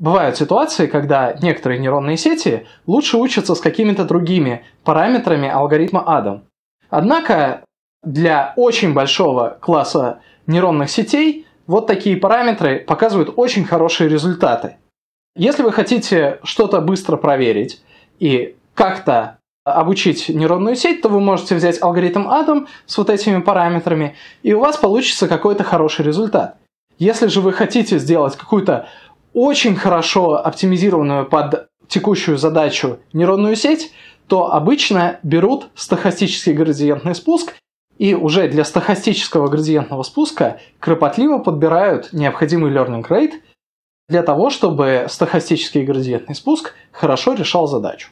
бывают ситуации, когда некоторые нейронные сети лучше учатся с какими-то другими параметрами алгоритма Адам. Однако для очень большого класса нейронных сетей вот такие параметры показывают очень хорошие результаты. Если вы хотите что-то быстро проверить и как-то обучить нейронную сеть, то вы можете взять алгоритм Адам с вот этими параметрами, и у вас получится какой-то хороший результат. Если же вы хотите сделать какую-то очень хорошо оптимизированную под текущую задачу нейронную сеть, то обычно берут стохастический градиентный спуск и уже для стохастического градиентного спуска кропотливо подбирают необходимый learning rate для того, чтобы стохастический градиентный спуск хорошо решал задачу.